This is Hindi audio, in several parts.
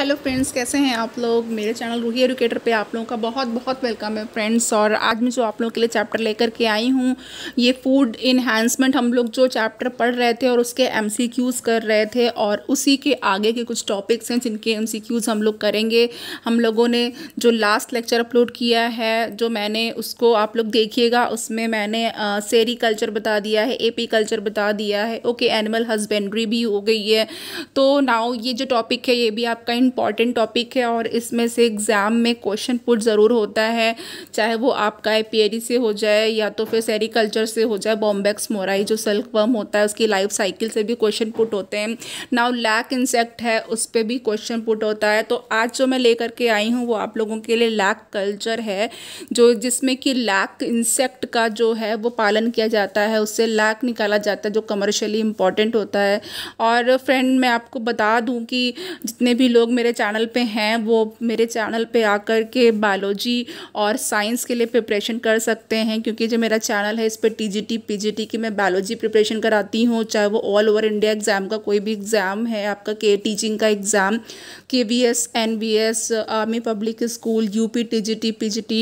हेलो फ्रेंड्स कैसे हैं आप लोग मेरे चैनल रूही एडुकेटर पे आप लोगों का बहुत बहुत वेलकम है फ्रेंड्स और आज मैं जो आप लोगों के लिए चैप्टर लेकर के आई हूँ ये फूड इन्हांसमेंट हम लोग जो चैप्टर पढ़ रहे थे और उसके एमसीक्यूज़ कर रहे थे और उसी के आगे के कुछ टॉपिक्स हैं जिनके एम हम लोग करेंगे हम लोगों ने जो लास्ट लेक्चर अपलोड किया है जो मैंने उसको आप लोग देखिएगा उसमें मैंने सेरी कल्चर बता दिया है ए कल्चर बता दिया है ओके एनिमल हस्बेंड्री भी हो गई है तो नाव ये जो टॉपिक है ये भी आपका इम्पॉर्टेंट टॉपिक है और इसमें से एग्ज़ाम में क्वेश्चन पुट ज़रूर होता है चाहे वो आपका एपियरी से हो जाए या तो फिर सेरिकल्चर से हो जाए बॉम्बेक्स मोराई जो सल्क वर्म होता है उसकी लाइफ साइकिल से भी क्वेश्चन पुट होते हैं नाउ लैक इंसेक्ट है उस पर भी क्वेश्चन पुट होता है तो आज जो मैं लेकर के आई हूँ वो आप लोगों के लिए लैक कल्चर है जो जिसमें कि लैक इंसेक्ट का जो है वो पालन किया जाता है उससे लैक निकाला जाता है जो कमर्शली इम्पॉर्टेंट होता है और फ्रेंड मैं आपको बता दूँ कि जितने भी लोग मेरे चैनल पे हैं वो मेरे चैनल पे आकर के बायोलॉजी और साइंस के लिए प्रिपरेशन कर सकते हैं क्योंकि जो मेरा चैनल है इस पर T G T P G T की मैं बायोलॉजी प्रिपरेशन कराती हूँ चाहे वो ऑल ओवर इंडिया एग्ज़ाम का कोई भी एग्ज़ाम है आपका के टीचिंग का exam K V S N B S army public school U P T G T P G T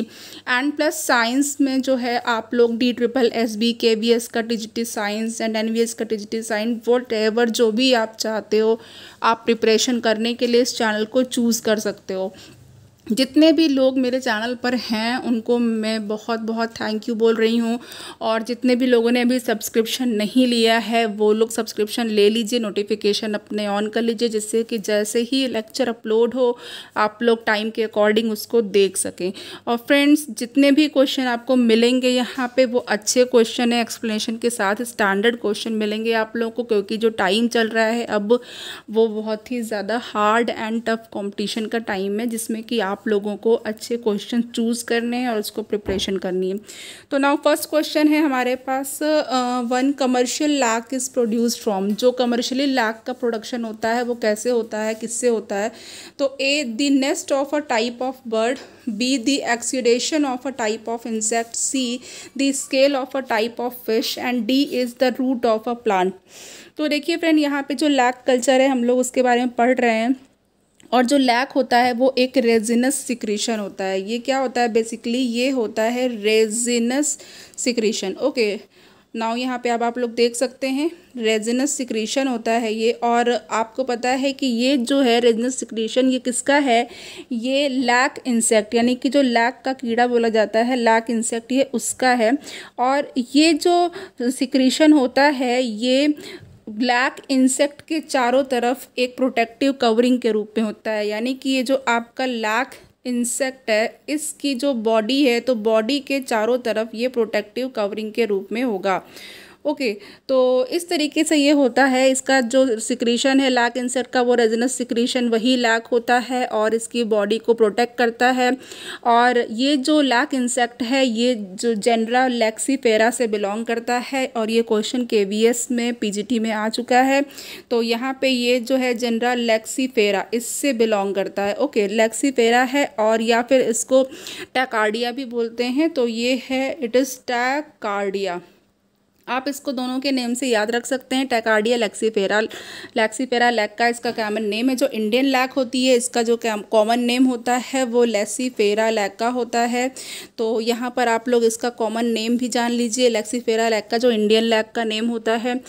and plus science में जो है आप लोग D triple S B K V S का T G T science and N V S का T G T science whatever जो भी आप चाहते हो आप प्रिपरेशन करने के लिए इस चैनल चैनल को चूज़ कर सकते हो जितने भी लोग मेरे चैनल पर हैं उनको मैं बहुत बहुत थैंक यू बोल रही हूँ और जितने भी लोगों ने अभी सब्सक्रिप्शन नहीं लिया है वो लोग सब्सक्रिप्शन ले लीजिए नोटिफिकेशन अपने ऑन कर लीजिए जिससे कि जैसे ही लेक्चर अपलोड हो आप लोग टाइम के अकॉर्डिंग उसको देख सकें और फ्रेंड्स जितने भी क्वेश्चन आपको मिलेंगे यहाँ पर वो अच्छे क्वेश्चन है एक्सप्लेनेशन के साथ स्टैंडर्ड क्वेश्चन मिलेंगे आप लोगों को क्योंकि जो टाइम चल रहा है अब वो बहुत ही ज़्यादा हार्ड एंड टफ कॉम्पिटिशन का टाइम है जिसमें कि आप आप लोगों को अच्छे क्वेश्चन चूज़ करने हैं और उसको प्रिपरेशन करनी है तो नाउ फर्स्ट क्वेश्चन है हमारे पास one commercial lac is produce from जो कमर्शियली लाख का प्रोडक्शन होता है वो कैसे होता है किससे होता है तो A the nest of a type of bird B the exudation of a type of insect C the scale of a type of fish and D is the root of a plant तो देखिए फ्रेंड यहाँ पे जो लैक कल्चर है हम लोग उसके बारे में पढ़ रहे हैं और जो लैक होता है वो एक रेजिनस सिक्रीशन होता है ये क्या होता है बेसिकली ये होता है रेजिनस सिक्रीशन ओके नाउ यहाँ पे अब आप लोग देख सकते हैं रेजिनस सिक्रीशन होता है ये और आपको पता है कि ये जो है रेजिनस सिक्रीशन ये किसका है ये लैक इंसेक्ट यानी कि जो लैक का कीड़ा बोला जाता है लैक इंसेक्ट ये उसका है और ये जो सिक्रीशन होता है ये ब्लैक इंसेक्ट के चारों तरफ एक प्रोटेक्टिव कवरिंग के रूप में होता है यानी कि ये जो आपका लैक इंसेक्ट है इसकी जो बॉडी है तो बॉडी के चारों तरफ ये प्रोटेक्टिव कवरिंग के रूप में होगा ओके तो इस तरीके से ये होता है इसका जो सिक्रीशन है लाक इंसेक्ट का वो रेजनस सिक्रीशन वही लाक होता है और इसकी बॉडी को प्रोटेक्ट करता है और ये जो लाक इंसेक्ट है ये जो जेनरा लेक्सीफेरा से बिलोंग करता है और ये क्वेश्चन के में पीजीटी में आ चुका है तो यहाँ पे ये जो है जनरा लेक्सीफेरा इससे बिलोंग करता है ओके लेक्सीफेरा है और या फिर इसको टैकार्डिया भी बोलते हैं तो ये है इट इज़ टैकार्डिया आप इसको दोनों के नेम से याद रख सकते हैं टैकार्डिया लैक्सीपेरा लैक्सीपेरा लैक का इसका कॉमन नेम है जो इंडियन लैक होती है इसका जो कॉमन नेम होता है वो लेसीफेरा लैक का होता है तो यहाँ पर आप लोग इसका कॉमन नेम भी जान लीजिए लेक्सीफेरा लैक का जो इंडियन लैक का नेम होता है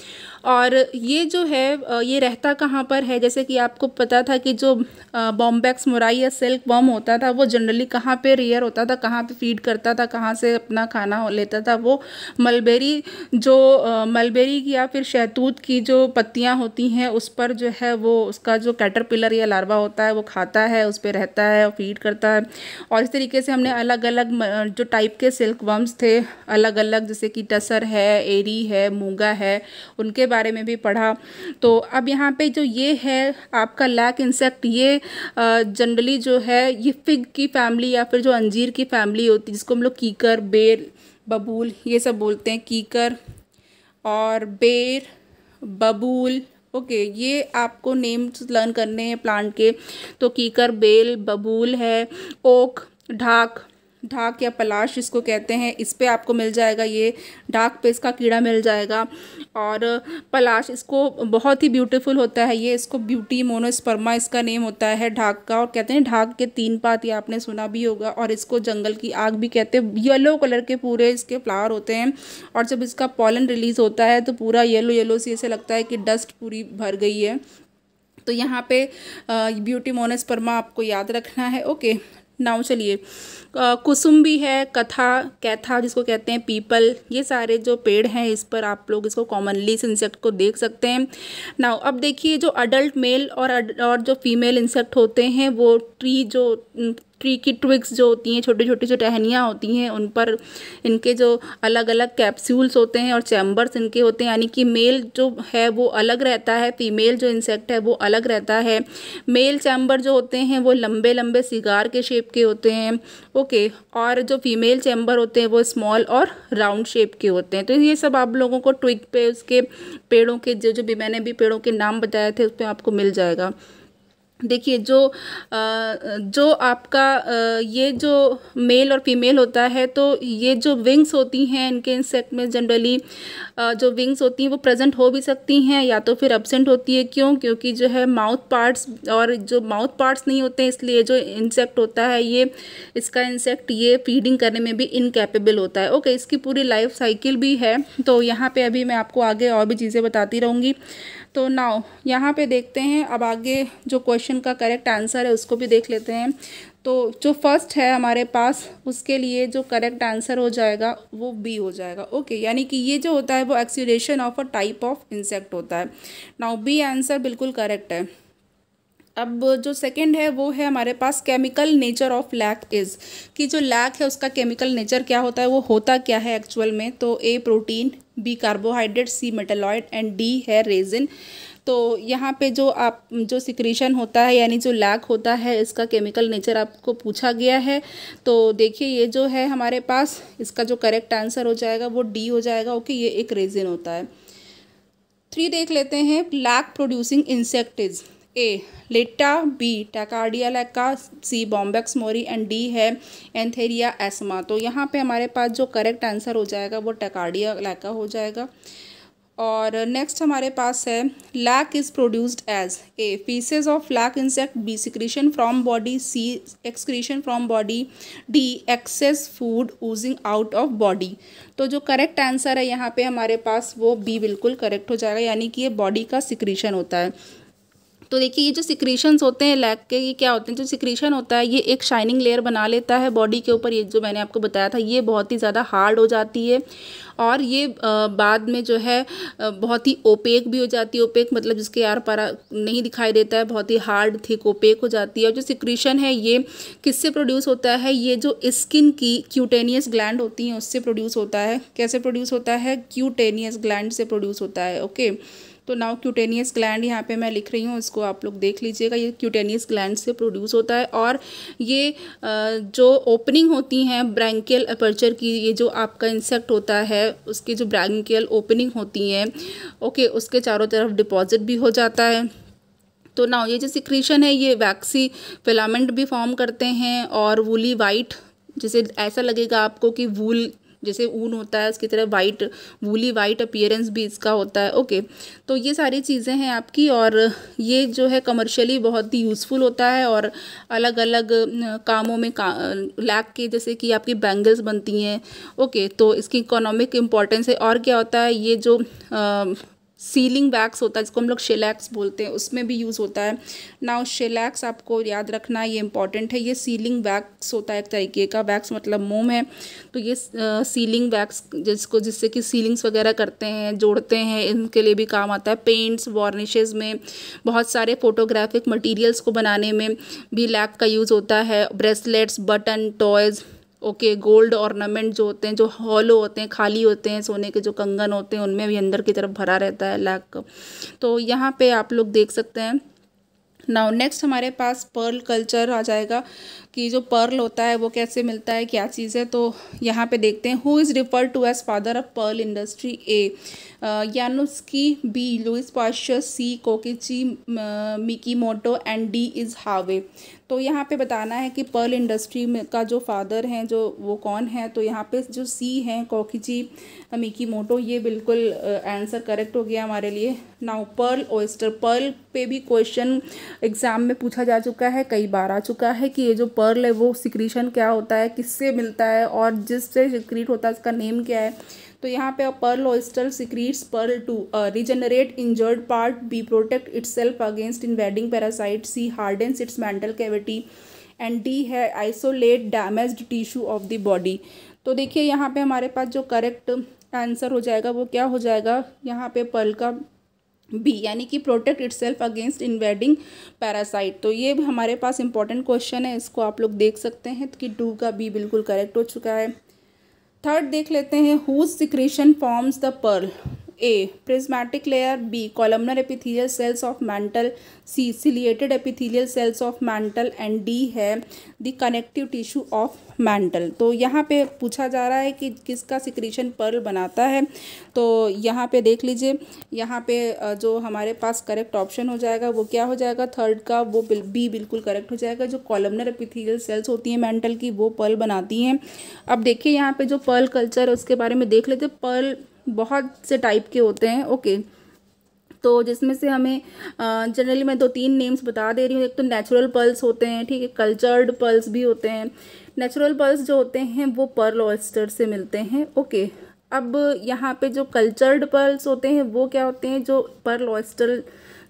और ये जो है ये रहता कहाँ पर है जैसे कि आपको पता था कि जो बॉम्बैक्स मुराई या सिल्क बॉम होता था वो जनरली कहाँ पे रेयर होता था कहाँ पे फीड करता था कहाँ से अपना खाना लेता था वो मलबेरी जो मलबेरी की या फिर शहतूत की जो पत्तियाँ होती हैं उस पर जो है वो उसका जो कैटरपिलर या लार्वा होता है वो खाता है उस पर रहता है और फीड करता है और इस तरीके से हमने अलग अलग जो टाइप के सिल्क बम्स थे अलग अलग जैसे कि टसर है एरी है मूंगा है उनके बारे में भी पढ़ा तो अब यहाँ पे जो ये है आपका लैक इंसेक्ट ये जनरली जो है ये फिग की फैमिली या फिर जो अंजीर की फैमिली होती है जिसको हम लोग कीकर बेर बबूल ये सब बोलते हैं कीकर और बेर बबूल ओके okay, ये आपको नेम्स लर्न करने हैं प्लांट के तो कीकर बेल बबूल है ओक ढाक ढाक या पलाश इसको कहते हैं इस पर आपको मिल जाएगा ये ढाक पे इसका कीड़ा मिल जाएगा और पलाश इसको बहुत ही ब्यूटीफुल होता है ये इसको ब्यूटी मोनोस्पर्मा इसका नेम होता है ढाक का और कहते हैं ढाक के तीन पात ये आपने सुना भी होगा और इसको जंगल की आग भी कहते हैं येलो कलर के पूरे इसके फ्लावर होते हैं और जब इसका पॉलन रिलीज़ होता है तो पूरा येलो येलो सी ऐसे लगता है कि डस्ट पूरी भर गई है तो यहाँ पे ब्यूटी परमा आपको याद रखना है ओके नाउ चलिए कुसुम भी है कथा कैथा जिसको कहते हैं पीपल ये सारे जो पेड़ हैं इस पर आप लोग इसको कॉमनली इस इंसेक्ट को देख सकते हैं नाउ अब देखिए जो अडल्ट मेल और और जो फीमेल इंसेक्ट होते हैं वो ट्री जो ट्री की ट्विक्स जो होती हैं छोटी छोटी जो टहनियाँ होती हैं उन पर इनके जो अलग अलग कैप्सूल्स होते हैं और चैम्बर्स इनके होते हैं यानी कि मेल जो है वो अलग रहता है फीमेल जो इंसेक्ट है वो अलग रहता है मेल चैम्बर जो होते हैं वो लंबे लंबे सिगार के शेप के होते हैं ओके और जो फीमेल चैम्बर होते हैं वो स्मॉल और राउंड शेप के होते हैं तो ये सब आप लोगों को ट्विक पे उसके पेड़ों के जो जो भी मैंने भी पेड़ों के नाम बताए थे उस पर आपको मिल जाएगा देखिए जो जो आपका ये जो मेल और फीमेल होता है तो ये जो विंग्स होती हैं इनके इंसेक्ट में जनरली जो विंग्स होती हैं वो प्रेजेंट हो भी सकती हैं या तो फिर एबसेंट होती है क्यों क्योंकि जो है माउथ पार्ट्स और जो माउथ पार्ट्स नहीं होते हैं इसलिए जो इंसेक्ट होता है ये इसका इंसेक्ट ये फीडिंग करने में भी इनकेपेबल होता है ओके इसकी पूरी लाइफ साइकिल भी है तो यहाँ पर अभी मैं आपको आगे और भी चीज़ें बताती रहूँगी तो नाउ यहाँ पे देखते हैं अब आगे जो क्वेश्चन का करेक्ट आंसर है उसको भी देख लेते हैं तो जो फर्स्ट है हमारे पास उसके लिए जो करेक्ट आंसर हो जाएगा वो बी हो जाएगा ओके यानी कि ये जो होता है वो exudation of a type of insect होता है नाउ बी आंसर बिल्कुल करेक्ट है अब जो सेकंड है वो है हमारे पास chemical nature of lac is कि जो लैक है उसका केमिकल नेचर क्या होता है वो होता क्या है एक्चुअल में तो A protein B carbohydrate C metalloid and D है रेजिन तो यहाँ पे जो आप जो सिक्रीशन होता है यानी जो लैक होता है इसका केमिकल नेचर आपको पूछा गया है तो देखिए ये जो है हमारे पास इसका जो करेक्ट आंसर हो जाएगा वो डी हो जाएगा ओके ये एक रेजिन होता है थ्री देख लेते हैं लैक प्रोड्यूसिंग इज़ ए लेटा B Tachardia lacca C Bombyx mori and D है एंथेरिया एसमा तो यहाँ पे हमारे पास जो करेक्ट आंसर हो जाएगा वो टैकार्डिया लैका हो जाएगा और नेक्स्ट हमारे पास है lac is produced as a pieces of lac insect B secretion from body C excretion from body D excess food oozing out of body तो जो करेक्ट आंसर है यहाँ पे हमारे पास वो बी बिल्कुल करेक्ट हो जाएगा यानी कि ये बॉडी का सिक्रीशन होता है तो देखिए ये जो सिक्रीशंस होते हैं लैक के ये क्या होते हैं जो सिक्रीशन होता है ये एक शाइनिंग लेयर बना लेता है बॉडी के ऊपर ये जो मैंने आपको बताया था ये बहुत ही ज़्यादा हार्ड हो जाती है और ये बाद में जो है बहुत ही ओपेक भी हो जाती है ओपेक मतलब जिसके आर पारा नहीं दिखाई देता है बहुत ही हार्ड थिक ओपेक हो जाती है और जो सिक्रीशन है ये किससे प्रोड्यूस होता है ये जो स्किन की क्यूटेनियस ग्लैंड होती हैं उससे प्रोड्यूस होता है कैसे प्रोड्यूस होता है क्यूटेनियस ग्लैंड से प्रोड्यूस होता है ओके okay? तो नाउ क्यूटेनियस ग्लैंड यहाँ पे मैं लिख रही हूँ इसको आप लोग देख लीजिएगा ये क्यूटेनियस ग्लैंड से प्रोड्यूस होता है और ये जो ओपनिंग होती हैं ब्रैंकियल अपर्चर की ये जो आपका इंसेक्ट होता है उसकी जो ब्रैंकियल ओपनिंग होती हैं ओके उसके चारों तरफ डिपॉजिट भी हो जाता है तो नाउ ये जो सिक्रीशन है ये वैक्सी फिलामेंट भी फॉर्म करते हैं और वूली वाइट जैसे ऐसा लगेगा आपको कि वूल जैसे ऊन होता है उसकी तरह वाइट वूली वाइट अपियरेंस भी इसका होता है ओके तो ये सारी चीज़ें हैं आपकी और ये जो है कमर्शियली बहुत ही यूज़फुल होता है और अलग अलग कामों में का लैक के जैसे कि आपकी बैंगल्स बनती हैं ओके तो इसकी इकोनॉमिक इम्पॉर्टेंस है और क्या होता है ये जो सीलिंग वैक्स होता है जिसको हम लोग शेलैक्स बोलते हैं उसमें भी यूज़ होता है नाउ शेलैक्स आपको याद रखना ये इंपॉर्टेंट है ये सीलिंग वैक्स होता है एक तरीके का वैक्स मतलब मोम है तो ये सीलिंग वैक्स जिसको जिससे कि सीलिंग्स वगैरह करते हैं जोड़ते हैं इनके लिए भी काम आता है पेंट्स वार्निशेज में बहुत सारे फोटोग्राफिक मटीरियल्स को बनाने में भी लैक का यूज़ होता है bracelets buttons toys okay gold ornament जो होते हैं जो हॉलो होते हैं खाली होते हैं सोने के जो कंगन होते हैं उनमें भी अंदर की तरफ भरा रहता है लैक तो यहाँ पे आप लोग देख सकते हैं नाउ नेक्स्ट हमारे पास पर्ल कल्चर आ जाएगा कि जो पर्ल होता है वो कैसे मिलता है क्या चीज़ है तो यहाँ पे देखते हैं who is refer to as father of pearl industry A Yanuski B Louis Pasteur C Kokichi Mikimoto and D D Hawe हावे तो यहाँ पे बताना है कि पर्ल इंडस्ट्री में का जो फादर हैं जो वो कौन है तो यहाँ पे जो सी हैं कॉकिची मिकी मोटो ये बिल्कुल आंसर करेक्ट हो गया हमारे लिए नाउ पर्ल ओस्टर पर्ल पे भी क्वेश्चन एग्ज़ाम में पूछा जा चुका है कई बार आ चुका है कि ये जो पर्ल कर्ल है वो सिक्रीशन क्या होता है किससे मिलता है और जिससे सिक्रीट होता है उसका नेम क्या है तो यहाँ पे pearl oyster secretes pearl to regenerate injured part B protect its self against invading parasite C hardens its mantle cavity and D है isolate damaged tissue of the body तो देखिए यहाँ पे हमारे पास जो करेक्ट आंसर हो जाएगा वो क्या हो जाएगा यहाँ पे पर्ल का बी यानी कि protect self against invading parasite तो ये हमारे पास इंपॉर्टेंट क्वेश्चन है इसको आप लोग देख सकते हैं कि डू का बी बिल्कुल करेक्ट हो चुका है थर्ड देख लेते हैं whose secretion forms the pearl A prismatic layer B columnar epithelial cells of mantle C ciliated epithelial cells of mantle and D है the connective tissue of mantle तो यहाँ पे पूछा जा रहा है कि किसका सिक्रीशन पर्ल बनाता है तो यहाँ पे देख लीजिए यहाँ पे जो हमारे पास करेक्ट ऑप्शन हो जाएगा वो क्या हो जाएगा थर्ड का वो बी बिल्कुल करेक्ट हो जाएगा जो कॉलमनर एपिथीलियल सेल्स होती हैं मेंटल की वो पर्ल बनाती हैं अब देखिए यहाँ पे जो पर्ल कल्चर है उसके बारे में देख लेते पर्ल बहुत से टाइप के होते हैं ओके तो जिसमें से हमें जनरली मैं दो तीन नेम्स बता दे रही हूँ एक तो नेचुरल पर्ल्स होते हैं ठीक है कल्चर्ड पर्ल्स भी होते हैं नेचुरल पर्ल्स जो होते हैं वो पर्ल ऑयस्टर से मिलते हैं ओके अब यहाँ पे जो कल्चर्ड पर्ल्स होते हैं वो क्या होते हैं जो पर्ल ऑयस्टर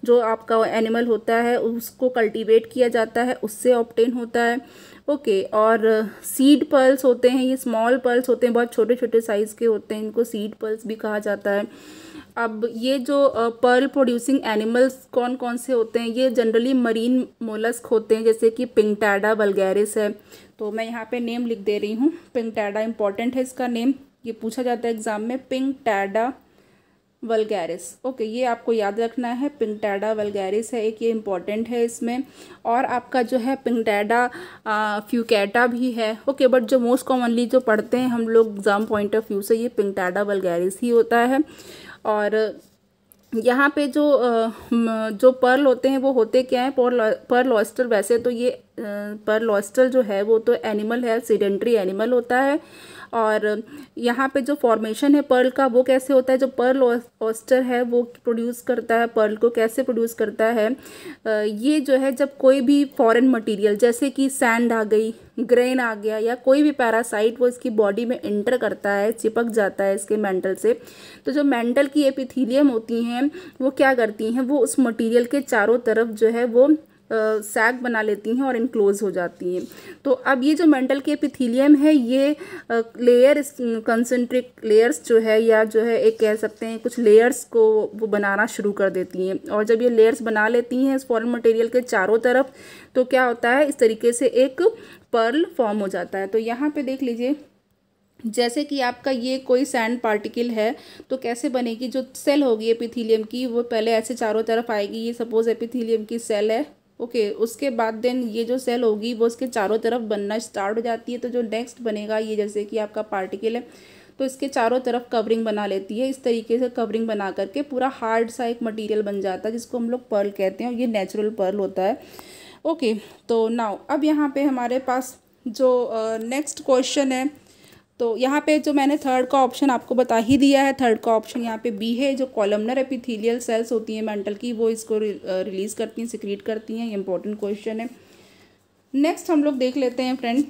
जो आपका एनिमल होता है उसको कल्टिवेट किया जाता है उससे ऑप्टेन होता है ओके और सीड पर्ल्स होते हैं ये स्मॉल पर्ल्स होते हैं बहुत छोटे छोटे साइज़ के होते हैं इनको सीड पर्ल्स भी कहा जाता है अब ये जो पर्ल प्रोड्यूसिंग एनिमल्स कौन कौन से होते हैं ये जनरली मरीन मोलस्क होते हैं जैसे कि पिंकटैडा वलगैरिस है तो मैं यहाँ पे नेम लिख दे रही हूँ पिंकटैडा इंपॉर्टेंट है इसका नेम ये पूछा जाता है एग्ज़ाम में पिंकटैडा वलगैरिस ओके ये आपको याद रखना है पिंगटैडा वलगैरिस है एक ये इम्पॉर्टेंट है इसमें और आपका जो है पिंगटैडा फ्यूकैटा भी है ओके बट जो मोस्ट कॉमनली जो पढ़ते हैं हम लोग एग्ज़ाम पॉइंट ऑफ व्यू से ये पिंगटैडा वलगैरिस ही होता है और यहाँ पे जो जो पर्ल होते हैं वो होते क्या हैं पर पर्ल वैसे तो ये पर्ल लॉस्टल जो है वो तो एनिमल है सीडेंट्री एनिमल होता है और यहाँ पे जो फॉर्मेशन है पर्ल का वो कैसे होता है जो पर्ल ऑस्टर है वो प्रोड्यूस करता है पर्ल को कैसे प्रोड्यूस करता है ये जो है जब कोई भी फॉरेन मटेरियल जैसे कि सैंड आ गई ग्रेन आ गया या कोई भी पैरासाइट वो इसकी बॉडी में इंटर करता है चिपक जाता है इसके मेंटल से तो जो मेंटल की एपिथीलियम होती हैं वो क्या करती हैं वो उस मटेरियल के चारों तरफ जो है वो सैग बना लेती हैं और इनक्लोज हो जाती हैं तो अब ये जो मेंटल के एपिथीलियम है ये लेयर कंसनट्रिक लेयर्स जो है या जो है एक कह सकते हैं कुछ लेयर्स को वो बनाना शुरू कर देती हैं और जब ये लेयर्स बना लेती हैं इस फॉरन मटेरियल के चारों तरफ तो क्या होता है इस तरीके से एक पर्ल फॉर्म हो जाता है तो यहाँ पर देख लीजिए जैसे कि आपका ये कोई सैंड पार्टिकल है तो कैसे बनेगी जो सेल होगी एपिथीलियम की वो पहले ऐसे चारों तरफ आएगी ये सपोज एपिथीलियम की सेल है ओके okay, उसके बाद देन ये जो सेल होगी वो इसके चारों तरफ बनना स्टार्ट हो जाती है तो जो नेक्स्ट बनेगा ये जैसे कि आपका पार्टिकल है तो इसके चारों तरफ कवरिंग बना लेती है इस तरीके से कवरिंग बना करके पूरा हार्ड सा एक मटेरियल बन जाता है जिसको हम लोग पर्ल कहते हैं और ये नेचुरल पर्ल होता है ओके okay, तो नाउ अब यहाँ पर हमारे पास जो नेक्स्ट uh, क्वेश्चन है तो यहाँ पे जो मैंने थर्ड का ऑप्शन आपको बता ही दिया है थर्ड का ऑप्शन यहाँ पे बी है जो कॉलमनर एपिथेलियल सेल्स होती हैं मेंटल की वो इसको रिलीज़ करती हैं सिक्रीट करती हैं ये इंपॉर्टेंट क्वेश्चन है नेक्स्ट हम लोग देख लेते हैं फ्रेंड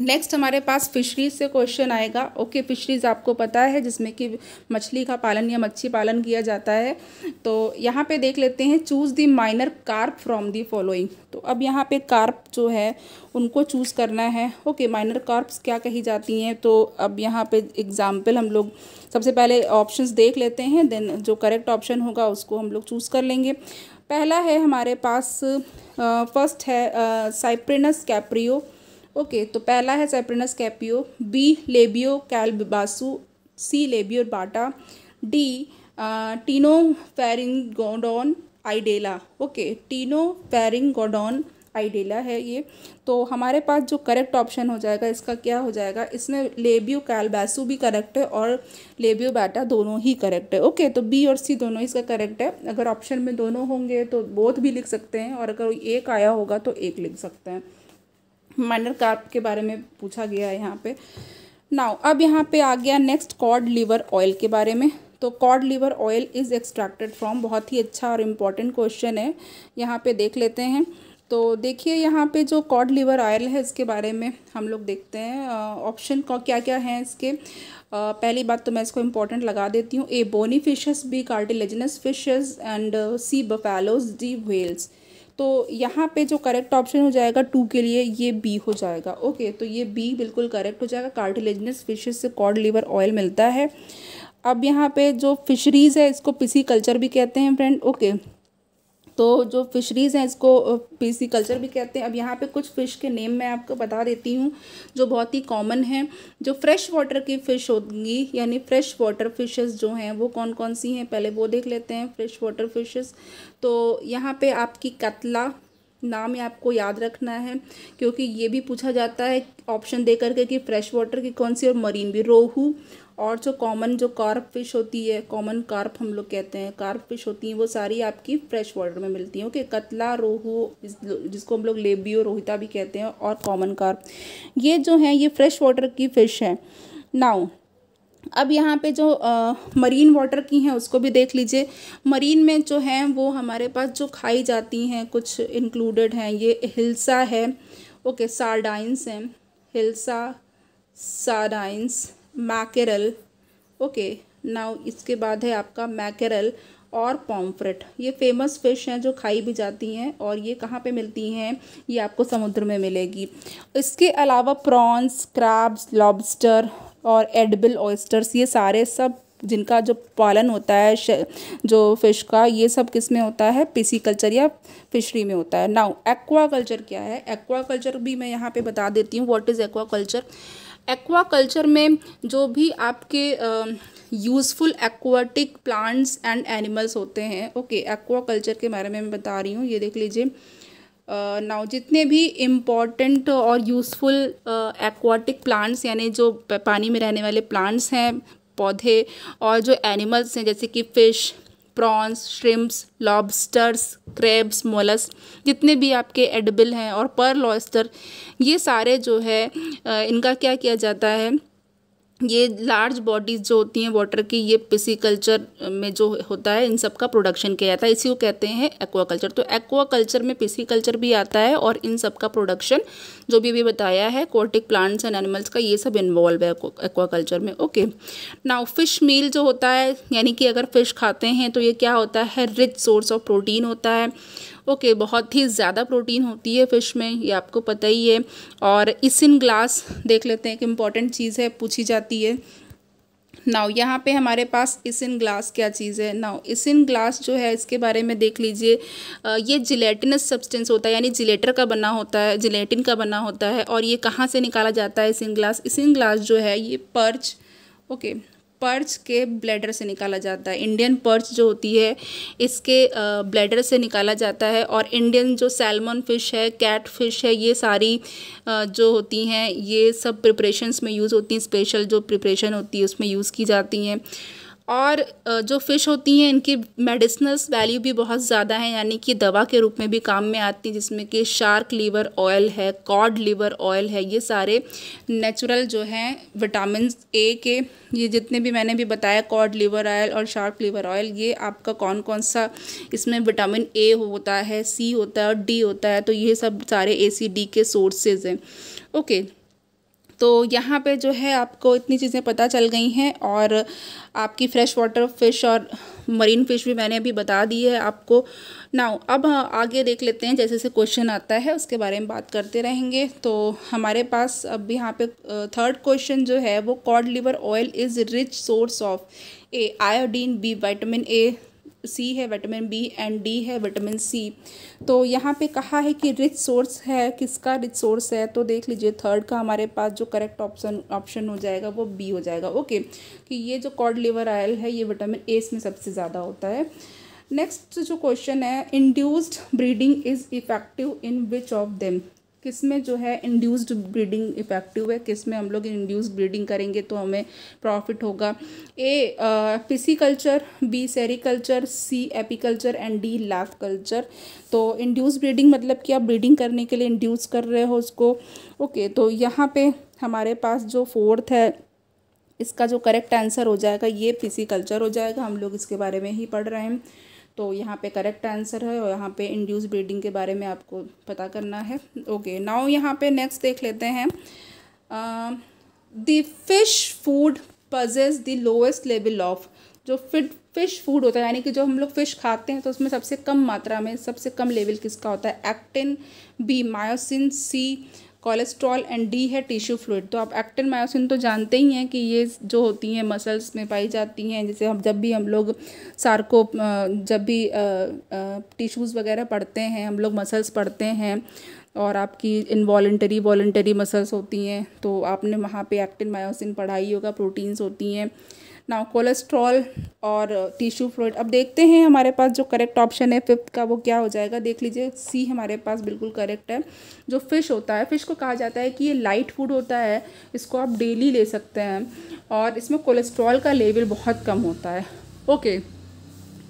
नेक्स्ट हमारे पास फिशरीज से क्वेश्चन आएगा ओके फिशरीज आपको पता है जिसमें कि मछली का पालन या मच्छी पालन किया जाता है तो यहाँ पे देख लेते हैं choose the minor carp from the following तो अब यहाँ पे कार्प जो है उनको चूज़ करना है ओके माइनर कार्प्स क्या कही जाती हैं तो अब यहाँ पे एग्ज़ाम्पल हम लोग सबसे पहले ऑप्शन देख लेते हैं देन जो करेक्ट ऑप्शन होगा उसको हम लोग चूज़ कर लेंगे पहला है हमारे पास फर्स्ट है साइप्रिनस कैप्रियो ओके तो पहला है सेप्रिनस कैपियो बी लेबियो कैलबासू सी लेबियो बाटा डी टीनो फेरिंगोडोन आइडेला ओके टीनो फेरिंगोडोन आइडेला है ये तो हमारे पास जो करेक्ट ऑप्शन हो जाएगा इसका क्या हो जाएगा इसमें लेबियो कैलबासू भी करेक्ट है और लेबियो बाटा दोनों ही करेक्ट है ओके तो बी और सी दोनों इसका करेक्ट है अगर ऑप्शन में दोनों होंगे तो बोथ भी लिख सकते हैं और अगर एक आया होगा तो एक लिख सकते हैं माइनर कार्प के बारे में पूछा गया है यहाँ पे नाउ अब यहाँ पे आ गया नेक्स्ट कॉड लीवर ऑयल के बारे में तो cod liver oil is extracted from बहुत ही अच्छा और इम्पॉर्टेंट क्वेश्चन है यहाँ पे देख लेते हैं तो देखिए यहाँ पे जो कॉड लीवर ऑयल है इसके बारे में हम लोग देखते हैं ऑप्शन का क्या क्या है इसके आ, पहली बात तो मैं इसको इम्पोर्टेंट लगा देती हूँ A bony fishes B cartilaginous fishes and C buffaloes D whales तो यहाँ पे जो करेक्ट ऑप्शन हो जाएगा टू के लिए ये बी हो जाएगा ओके तो ये बी बिल्कुल करेक्ट हो जाएगा कार्टिलेजनस फिशेस से कॉड लीवर ऑयल मिलता है अब यहाँ पे जो फिशरीज़ है इसको पिसी कल्चर भी कहते हैं फ्रेंड ओके तो जो फिशरीज़ हैं इसको पीसी कल्चर भी कहते हैं अब यहाँ पे कुछ फ़िश के नेम मैं आपको बता देती हूँ जो बहुत ही कॉमन है जो फ्रेश वाटर की फ़िश होगी यानी फ्रेश वाटर फ़िशेज़ जो हैं वो कौन कौन सी हैं पहले वो देख लेते हैं फ्रेश वाटर फिशेस तो यहाँ पे आपकी कतला नाम ये आपको याद रखना है क्योंकि ये भी पूछा जाता है ऑप्शन दे करके कि फ़्रेश वाटर की कौन सी और मरीन भी रोहू और जो कॉमन जो कार्प फिश होती है कॉमन कार्प हम लोग कहते हैं कार्प फिश होती हैं वो सारी आपकी फ्रेश वाटर में मिलती हैं ओके कतला रोहू जिसको हम लोग लेबियो रोहिता भी कहते हैं और कॉमन कार्प ये जो हैं ये फ्रेश वाटर की फ़िश हैं नाउ अब यहाँ पे जो आ, मरीन वाटर की हैं उसको भी देख लीजिए मरीन में जो हैं वो हमारे पास जो खाई जाती हैं कुछ इंक्लूडेड हैं ये हिल्सा है ओके सारडाइंस हैं hilsa sardines mackerel okay now इसके बाद है आपका मैकेरल और पॉम्फ्रेट ये फेमस फिश हैं जो खाई भी जाती हैं और ये कहाँ पे मिलती हैं ये आपको समुद्र में मिलेगी इसके अलावा प्रॉन्स क्रैब्स लॉबस्टर और एडबल ऑयस्टर्स ये सारे सब जिनका जो पालन होता है जो फिश का ये सब किस में होता है पीसी कल्चर या फिशरी में होता है नाउ एक्वा कल्चर क्या है एक्वा कल्चर भी मैं यहाँ पे बता देती हूँ what is aquaculture aquaculture में जो भी आपके useful aquatic plants and animals होते हैं ओके एक्वाकल्चर के बारे में मैं बता रही हूँ ये देख लीजिए नाउ uh, जितने भी इम्पॉर्टेंट और यूज़फुल एक्वाटिक प्लांट्स यानी जो पानी में रहने वाले प्लांट्स हैं पौधे और जो एनिमल्स हैं जैसे कि fish prawns shrimps lobsters crabs molluscs जितने भी आपके एडबल हैं और पर लॉस्टर ये सारे जो है इनका क्या किया जाता है ये लार्ज बॉडीज़ जो होती हैं वाटर की ये पिसी कल्चर में जो होता है इन सब का प्रोडक्शन किया जाता है इसी को कहते हैं एक्वा कल्चर तो एक्वा कल्चर में पिसी कल्चर भी आता है और इन सब का प्रोडक्शन जो भी अभी बताया है कोर्टिक प्लांट्स एंड एनिमल्स का ये सब इन्वॉल्व है एक्वा कल्चर में ओके नाउ फिश मील जो होता है यानी कि अगर फिश खाते हैं तो ये क्या होता है रिच सोर्स ऑफ प्रोटीन होता है ओके बहुत ही ज़्यादा प्रोटीन होती है फ़िश में ये आपको पता ही है और इसिन ग्लास देख लेते हैं एक इम्पॉर्टेंट चीज़ है पूछी जाती है नाउ यहाँ पे हमारे पास इसिन ग्लास क्या चीज़ है नाउ इसिन ग्लास जो है इसके बारे में देख लीजिए ये जिलेटिनस सब्सटेंस होता है यानी जिलेटर का बना होता है जिलेटिन का बना होता है और ये कहाँ से निकाला जाता है इसिन ग्लास इसिन ग्लास जो है ये पर्च ओके okay, पर्च के ब्लैडर से निकाला जाता है इंडियन पर्च जो होती है इसके ब्लैडर से निकाला जाता है और इंडियन जो सैलमन फ़िश है कैट फिश है ये सारी जो होती हैं ये सब प्रिपरेशंस में यूज़ होती हैं स्पेशल जो प्रिपरेशन होती है उसमें यूज़ की जाती हैं और जो फ़िश होती हैं इनकी मेडिसिनल वैल्यू भी बहुत ज़्यादा है यानी कि दवा के रूप में भी काम में आती है जिसमें कि शार्क लीवर ऑयल है कॉड लीवर ऑयल है ये सारे नेचुरल जो हैं विटामिन ए के ये जितने भी मैंने भी बताया कॉड लीवर ऑयल और शार्क लीवर ऑयल ये आपका कौन कौन सा इसमें विटामिन ए होता है सी होता है और डी होता है तो ये सब सारे ए सी डी के सोर्सेज हैं ओके okay. तो यहाँ पे जो है आपको इतनी चीज़ें पता चल गई हैं और आपकी फ्रेश वाटर फ़िश और मरीन फ़िश भी मैंने अभी बता दी है आपको नाउ अब आगे देख लेते हैं जैसे जैसे क्वेश्चन आता है उसके बारे में बात करते रहेंगे तो हमारे पास अब यहाँ पे थर्ड क्वेश्चन जो है वो cod liver oil is rich source of A iodine B vitamin A C है विटामिन बी एंड डी है विटामिन सी तो यहाँ पे कहा है कि रिच सोर्स है किसका रिच सोर्स है तो देख लीजिए थर्ड का हमारे पास जो करेक्ट ऑप्शन ऑप्शन हो जाएगा वो बी हो जाएगा ओके कि ये जो कॉड लिवर आयल है ये विटामिन ए इसमें सबसे ज़्यादा होता है नेक्स्ट जो क्वेश्चन है induced breeding is effective in which of them किस में जो है इंड्यूस्ड ब्रीडिंग इफेक्टिव है किस में हम लोग इंड्यूस्ड ब्रीडिंग करेंगे तो हमें प्रॉफिट होगा A pisciculture B sericulture C apiculture and D lac culture तो इंड्यूस ब्रीडिंग मतलब कि आप ब्रीडिंग करने के लिए इंड्यूस कर रहे हो उसको ओके तो यहाँ पे हमारे पास जो फोर्थ है इसका जो करेक्ट आंसर हो जाएगा ये फिसी कल्चर हो जाएगा हम लोग इसके बारे में ही पढ़ रहे हैं तो यहाँ पे करेक्ट आंसर है और यहाँ पे इंड्यूस ब्रीडिंग के बारे में आपको पता करना है ओके नाउ यहाँ पे नेक्स्ट देख लेते हैं the fish food possesses the lowest level of जो फिट फिश फूड होता है यानी कि जो हम लोग फिश खाते हैं तो उसमें सबसे कम मात्रा में सबसे कम लेवल किसका होता है actin B myosin C cholesterol and D है टिश्यू फ्लूड तो आप एक्टिन मायोसिन तो जानते ही हैं कि ये जो होती हैं मसल्स में पाई जाती हैं जैसे हम जब भी हम लोग सार्को जब भी टिश्यूज़ वगैरह पढ़ते हैं हम लोग मसल्स पढ़ते हैं और आपकी इनवॉल्टरी वॉल्टरी मसल्स होती हैं तो आपने वहाँ पे एक्टिन मायोसिन पढ़ाई होगा प्रोटीन्स होती हैं नाउ कोलेस्ट्रॉल और टिश्यू uh, फ्लोइड अब देखते हैं हमारे पास जो करेक्ट ऑप्शन है फिफ्थ का वो क्या हो जाएगा देख लीजिए सी हमारे पास बिल्कुल करेक्ट है जो फ़िश होता है फ़िश को कहा जाता है कि ये लाइट फूड होता है इसको आप डेली ले सकते हैं और इसमें कोलेस्ट्रॉल का लेवल बहुत कम होता है ओके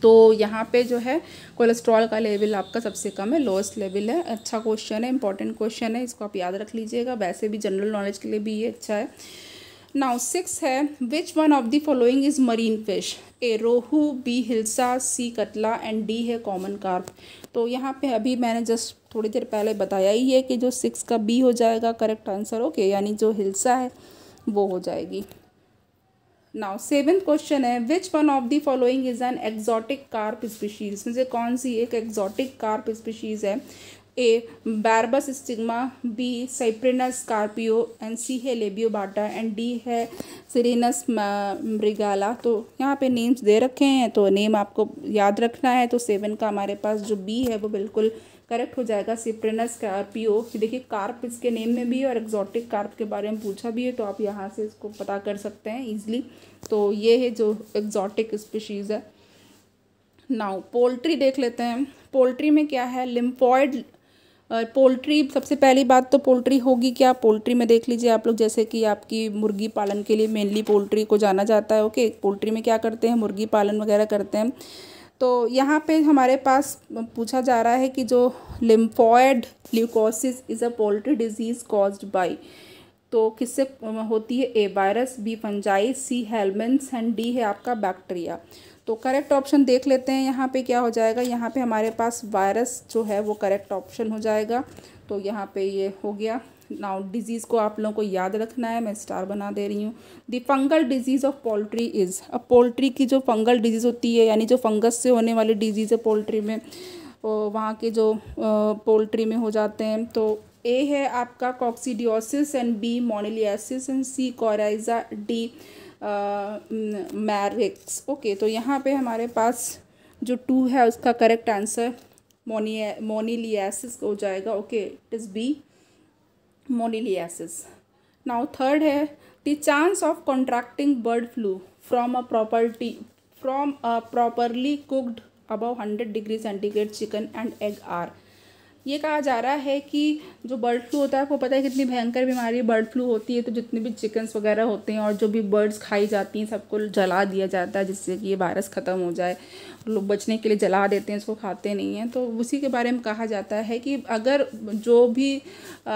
तो यहाँ पे जो है कोलेस्ट्रॉल का लेवल आपका सबसे कम है लोएस्ट लेवल है अच्छा क्वेश्चन है इंपॉर्टेंट क्वेश्चन है इसको आप याद रख लीजिएगा वैसे भी जनरल नॉलेज के लिए भी ये अच्छा है नाउ सिक्स है which one of the following is marine fish A rohu B hilsa C catla and D है कॉमन कार्प तो यहाँ पे अभी मैंने जस्ट थोड़ी देर पहले बताया ही है कि जो सिक्स का बी हो जाएगा करेक्ट आंसर ओके यानी जो हिल्सा है वो हो जाएगी नाउ सेवन क्वेश्चन है which one of the following is an exotic carp species मुझे कौन सी एक एक्जॉटिक कार्प स्पीशीज है A barbus stigma B cyprinus scorpio and C है लेबियोबाटा एंड डी है सीरिनस मृगाला तो यहाँ पे नेम्स दे रखे हैं तो नेम आपको याद रखना है तो सेवन का हमारे पास जो बी है वो बिल्कुल करेक्ट हो जाएगा सिप्रेनस कार्पियो देखिए कार्प इसके नेम में भी है और एक्जॉटिक कार्प के बारे में पूछा भी है तो आप यहाँ से इसको पता कर सकते हैं ईजिली तो ये है जो एक्जॉटिक स्पीशीज़ है नाउ पोल्ट्री देख लेते हैं पोल्ट्री में क्या है लिम्फॉइड और पोल्ट्री सबसे पहली बात तो पोल्ट्री होगी क्या पोल्ट्री में देख लीजिए आप लोग जैसे कि आपकी मुर्गी पालन के लिए मेनली पोल्ट्री को जाना जाता है ओके पोल्ट्री में क्या करते हैं मुर्गी पालन वगैरह करते हैं तो यहाँ पे हमारे पास पूछा जा रहा है कि जो lymphoid leukosis is a poultry disease caused by तो किससे होती है A virus B fungi C helminths and D है आपका बैक्टीरिया तो करेक्ट ऑप्शन देख लेते हैं यहाँ पे क्या हो जाएगा यहाँ पे हमारे पास वायरस जो है वो करेक्ट ऑप्शन हो जाएगा तो यहाँ पे ये हो गया नाउ डिजीज़ को आप लोगों को याद रखना है मैं स्टार बना दे रही हूँ the fungal disease of poultry is अब पोल्ट्री की जो फंगल डिजीज़ होती है यानी जो फंगस से होने वाली डिजीज़ है पोल्ट्री में वहाँ के जो पोल्ट्री में हो जाते हैं तो ए है आपका coccidiosis and B moniliasis and C coryza D Marek's okay तो यहाँ पे हमारे पास जो टू है उसका करेक्ट आंसर मोनी मोनीलियासिस हो जाएगा okay it is B moniliasis now third है the chance of contracting bird flu from a property from a properly cooked above hundred degree centigrade chicken and egg are ये कहा जा रहा है कि जो बर्ड फ्लू होता है आपको पता है कितनी भयंकर बीमारी बर्ड फ्लू होती है तो जितने भी चिकन्स वगैरह होते हैं और जो भी बर्ड्स खाई जाती हैं सबको जला दिया जाता है जिससे कि ये वायरस ख़त्म हो जाए लोग बचने के लिए जला देते हैं इसको खाते नहीं हैं तो उसी के बारे में कहा जाता है कि अगर जो भी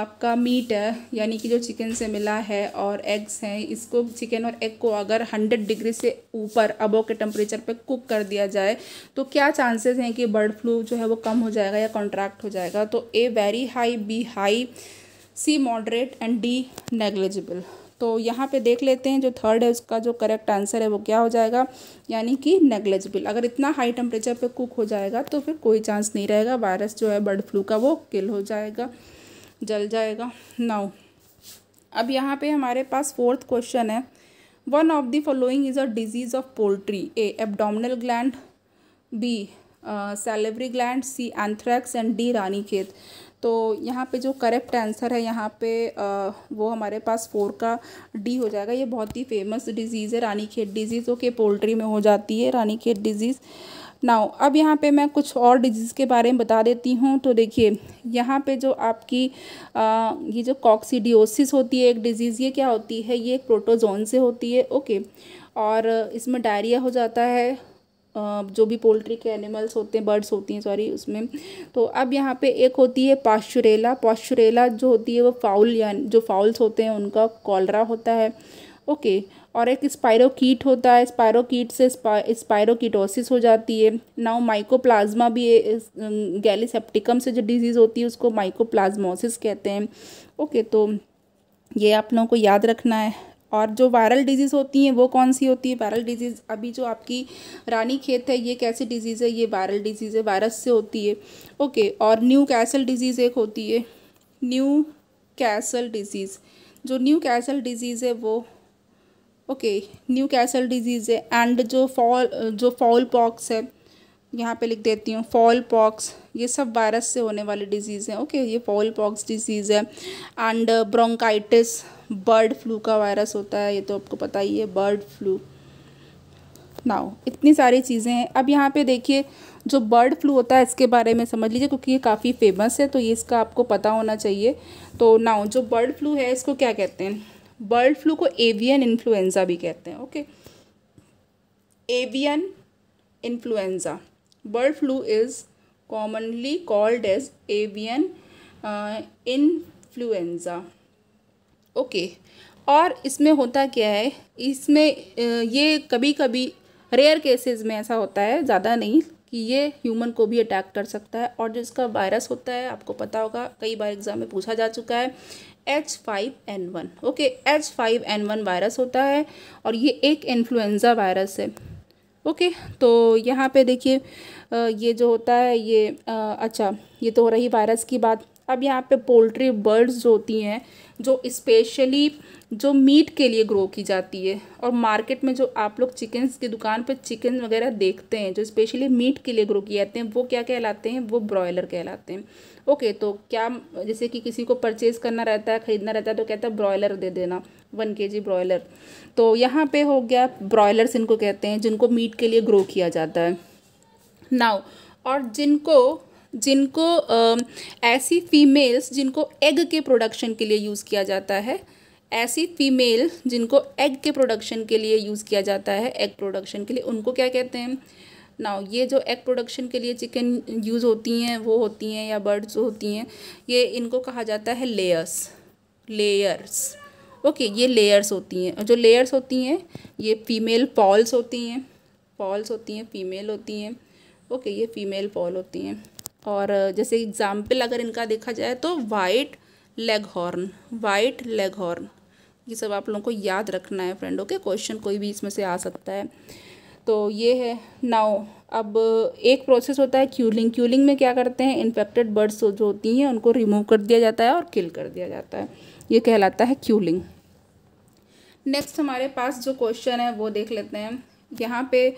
आपका मीट है यानी कि जो चिकन से मिला है और एग्स हैं इसको चिकन और एग को अगर हंड्रेड डिग्री से ऊपर अबो के टेम्परेचर पर कुक कर दिया जाए तो क्या चांसेस हैं कि बर्ड फ्लू जो है वो कम हो जाएगा या कॉन्ट्रैक्ट हो जाएगा तो A very high B high C moderate and D negligible तो यहाँ पे देख लेते हैं जो थर्ड है उसका जो करेक्ट आंसर है वो क्या हो जाएगा यानी कि नेग्लेजिबल अगर इतना हाई टेम्परेचर पे कुक हो जाएगा तो फिर कोई चांस नहीं रहेगा वायरस जो है बर्ड फ्लू का वो किल हो जाएगा जल जाएगा नाउ अब यहाँ पे हमारे पास फोर्थ क्वेश्चन है one of the following is a disease of poultry A abdominal gland B salivary gland C anthrax and D Ranikhet तो यहाँ पे जो करेक्ट आंसर है यहाँ पे आ, वो हमारे पास फोर का डी हो जाएगा ये बहुत ही फेमस डिजीज़ है रानी खेत डिजीज़ जो कि पोल्ट्री में हो जाती है रानी खेत डिजीज़ नाउ अब यहाँ पे मैं कुछ और डिजीज़ के बारे में बता देती हूँ तो देखिए यहाँ पे जो आपकी आ, ये जो कॉक्सीडियोसिस होती है एक डिजीज़ ये क्या होती है ये एक प्रोटोजोन से होती है ओके और इसमें डायरिया हो जाता है जो भी पोल्ट्री के एनिमल्स होते हैं बर्ड्स होती हैं सॉरी उसमें तो अब यहाँ पे एक होती है पाश्चुरेला पाश्चुरेला जो होती है वो फाउल या जो फाउल्स होते हैं उनका कॉलरा होता है ओके और एक स्पायरोकीट होता है स्पायरोकीट से स्पायरोकीटोसिस हो जाती है नाउ माइकोप्लाज्मा भी गैलीसेप्टिकम से जो डिजीज़ होती है उसको माइकोप्लाज्मोसिस कहते हैं ओके तो ये आप लोगों को याद रखना है और जो वायरल डिजीज़ होती हैं वो कौन सी होती है वायरल डिजीज़ अभी जो आपकी रानी खेत है ये कैसी डिजीज़ है ये वायरल डिजीज़ है वायरस से होती है ओके और न्यू कैसल डिजीज़ एक होती है न्यू कैसल डिजीज़ जो न्यू कैसल डिजीज़ है वो ओके न्यू कैसल डिजीज़ है एंड जो फॉल जो फॉल पॉक्स है यहाँ पे लिख देती हूँ फॉल पॉक्स ये सब वायरस से होने वाली डिजीज़ हैं ओके ये फॉल पॉक्स डिजीज़ है and bronchitis uh, bird flu का वायरस होता है ये तो आपको पता ही है बर्ड फ्लू नाउ इतनी सारी चीज़ें हैं अब यहाँ पे देखिए जो बर्ड फ्लू होता है इसके बारे में समझ लीजिए क्योंकि ये काफ़ी फेमस है तो ये इसका आपको पता होना चाहिए तो नाउ जो बर्ड फ्लू है इसको क्या कहते हैं बर्ड फ्लू को एवियन इन्फ्लुएंज़ा भी कहते हैं okay avian influenza bird flu is commonly called as avian uh, okay और इसमें होता क्या है इसमें ये कभी कभी रेयर केसेस में ऐसा होता है ज़्यादा नहीं कि ये ह्यूमन को भी अटैक कर सकता है और जो इसका वायरस होता है आपको पता होगा कई बार एग्जाम में पूछा जा चुका है H five N one okay H five N one virus होता है और ये एक इन्फ्लुन्जा वायरस है ओके okay, तो यहाँ पे देखिए ये जो होता है ये आ, अच्छा ये तो हो रही वायरस की बात अब यहाँ पे पोल्ट्री बर्ड्स जो होती हैं जो स्पेशली जो मीट के लिए ग्रो की जाती है और मार्केट में जो आप लोग चिकन्स की दुकान पर चिकन वगैरह देखते हैं जो स्पेशली मीट के लिए ग्रो किए जाते हैं वो क्या कहलाते हैं वो ब्रॉयलर कहलाते हैं ओके तो क्या जैसे कि किसी को परचेज़ करना रहता है ख़रीदना रहता है तो कहता है ब्रॉयलर दे देना वन के जी ब्रॉयलर तो यहाँ पे हो गया ब्रॉयलर्स इनको कहते हैं जिनको मीट के लिए ग्रो किया जाता है नाउ और जिनको जिनको ऐसी फीमेल्स जिनको एग के प्रोडक्शन के लिए यूज़ किया जाता है ऐसी फीमेल जिनको एग के प्रोडक्शन के लिए यूज़ किया जाता है एग प्रोडक्शन के लिए उनको क्या कहते हैं नाउ ये जो एग प्रोडक्शन के लिए चिकन यूज़ होती हैं वो होती हैं या बर्ड्स होती हैं ये इनको कहा जाता है लेयर्स लेयर्स ओके ये लेयर्स होती हैं जो लेयर्स होती हैं ये फीमेल पॉल्स होती हैं पॉल्स होती हैं फीमेल होती हैं ओके ये फीमेल पॉल होती हैं और जैसे एग्ज़ाम्पल अगर इनका देखा जाए तो white leghorn white leghorn ये सब आप लोगों को याद रखना है फ्रेंड ओके क्वेश्चन कोई भी इसमें से आ सकता है तो ये है नाउ अब एक प्रोसेस होता है क्यूलिंग क्यूलिंग में क्या करते हैं इन्फेक्टेड बर्ड्स जो होती हैं उनको रिमूव कर दिया जाता है और किल कर दिया जाता है ये कहलाता है क्यूलिंग नेक्स्ट हमारे पास जो क्वेश्चन है वो देख लेते हैं यहाँ पे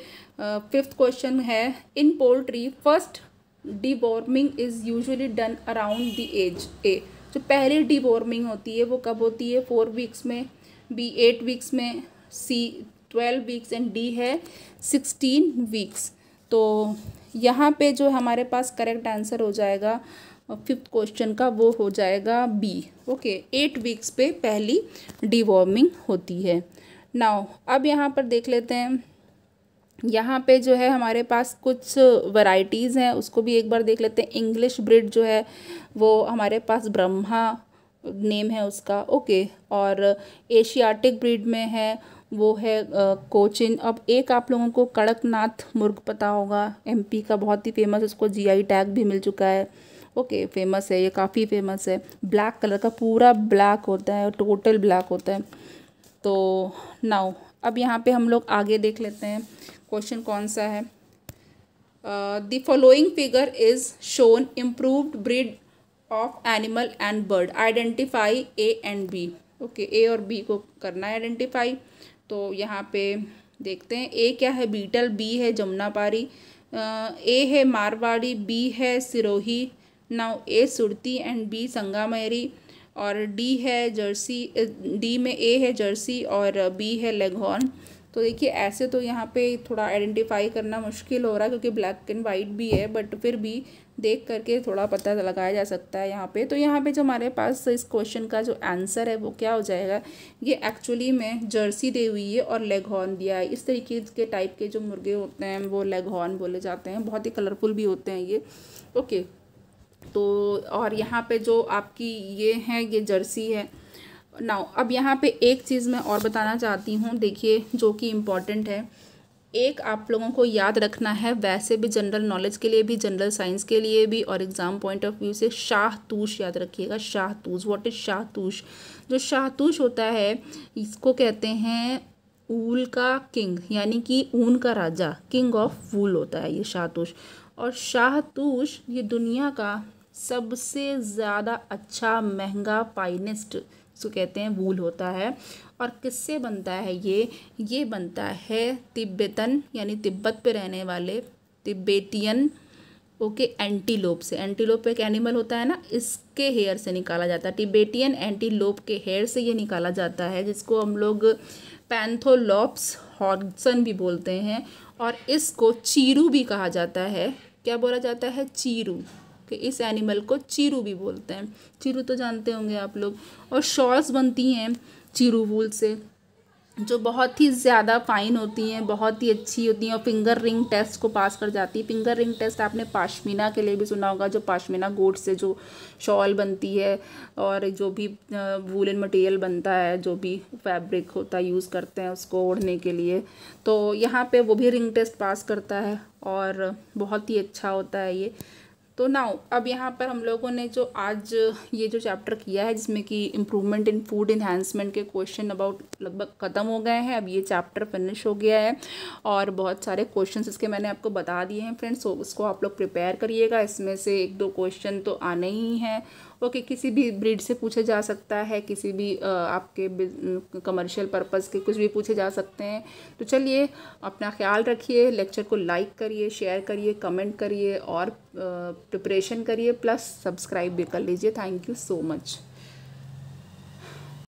फिफ्थ क्वेश्चन है in poultry first deworming is usually done around the age A जो पहली डिवॉर्मिंग होती है वो कब होती है फोर वीक्स में बी एट वीक्स में C twelve weeks and D है सिक्सटीन वीक्स तो यहाँ पे जो हमारे पास करेक्ट आंसर हो जाएगा फिफ्थ क्वेश्चन का वो हो जाएगा बी ओके एट वीक्स पे पहली डिवॉर्मिंग होती है नाउ अब यहाँ पर देख लेते हैं यहाँ पे जो है हमारे पास कुछ वैरायटीज़ हैं उसको भी एक बार देख लेते हैं इंग्लिश ब्रिड जो है वो हमारे पास ब्रह्मा नेम है उसका ओके और एशियाटिक ब्रिड में है वो है कोचिन अब एक आप लोगों को कड़कनाथ मुर्ग पता होगा एमपी का बहुत ही फेमस उसको जीआई टैग भी मिल चुका है ओके फेमस है ये काफ़ी फेमस है ब्लैक कलर का पूरा ब्लैक होता है टोटल ब्लैक होता है तो नाउ अब यहाँ पे हम लोग आगे देख लेते हैं क्वेश्चन कौन सा है the following figure is shown improved breed of animal and bird identify A and B okay A और बी को करना है आइडेंटिफाई तो यहाँ पे देखते हैं ए क्या है बीटल बी है जमुनापारी ए है मारवाड़ी बी है Sirohi now A Surti and B Sangamneri और डी है जर्सी डी में ए है जर्सी और बी है लेगहॉर्न तो देखिए ऐसे तो यहाँ पे थोड़ा आइडेंटिफाई करना मुश्किल हो रहा है क्योंकि ब्लैक एंड वाइट भी है बट फिर भी देख करके थोड़ा पता लगाया जा सकता है यहाँ पे तो यहाँ पे जो हमारे पास इस क्वेश्चन का जो आंसर है वो क्या हो जाएगा ये एक्चुअली में जर्सी दे हुई है और लेगहॉर्न दिया है इस तरीके के टाइप के जो मुर्गे होते हैं वो लेगहॉर्न बोले जाते हैं बहुत ही कलरफुल भी होते हैं ये ओके तो और यहाँ पे जो आपकी ये है ये जर्सी है नाउ अब यहाँ पे एक चीज़ मैं और बताना चाहती हूँ देखिए जो कि इम्पॉर्टेंट है एक आप लोगों को याद रखना है वैसे भी जनरल नॉलेज के लिए भी जनरल साइंस के लिए भी और एग्ज़ाम पॉइंट ऑफ व्यू से शाहतूश याद रखिएगा शाहतूश वॉट इज़ शाहतूश जो शाहतूश होता है इसको कहते हैं ऊल का किंग यानी कि ऊन का राजा किंग ऑफ वूल होता है ये शाहतूश और शाहतूश ये दुनिया का सबसे ज़्यादा अच्छा महंगा पाइनिस्ट जिसको कहते हैं वूल होता है और किससे बनता है ये ये बनता है तिब्बतन यानी तिब्बत पे रहने वाले तिब्बतियन ओके एंटीलोप से एंटीलोप एक एनिमल होता है ना इसके हेयर से निकाला जाता है टिबेटियन एंटीलोप के हेयर से ये निकाला जाता है जिसको हम लोग पैंथोलोप्स हॉर्सन भी बोलते हैं और इसको चीरू भी कहा जाता है क्या बोला जाता है चीरू के इस एनिमल को चीरू भी बोलते हैं चीरू तो जानते होंगे आप लोग और शॉल्स बनती हैं चीरू वूल से जो बहुत ही ज़्यादा फाइन होती हैं बहुत ही अच्छी होती हैं और फिंगर रिंग टेस्ट को पास कर जाती है फिंगर रिंग टेस्ट आपने पाशमीना के लिए भी सुना होगा जो पाशमीना गोट से जो शॉल बनती है और जो भी वूलन मटेरियल बनता है जो भी फैब्रिक होता है यूज़ करते हैं उसको ओढ़ने के लिए तो यहाँ पे वो भी रिंग टेस्ट पास करता है और बहुत ही अच्छा होता है ये तो नाउ अब यहाँ पर हम लोगों ने जो आज ये जो चैप्टर किया है जिसमें कि इम्प्रूवमेंट इन फूड इन्हांसमेंट के क्वेश्चन अबाउट लगभग ख़त्म हो गए हैं अब ये चैप्टर फिनिश हो गया है और बहुत सारे क्वेश्चंस इसके मैंने आपको बता दिए हैं फ्रेंड्स उसको आप लोग प्रिपेयर करिएगा इसमें से एक दो क्वेश्चन तो आने ही हैं ओके किसी भी ब्रीड से पूछे जा सकता है किसी भी आपके कमर्शियल पर्पज़ के कुछ भी पूछे जा सकते हैं तो चलिए अपना ख्याल रखिए लेक्चर को लाइक करिए शेयर करिए कमेंट करिए और प्रिपरेशन करिए प्लस सब्सक्राइब भी कर लीजिए थैंक यू सो मच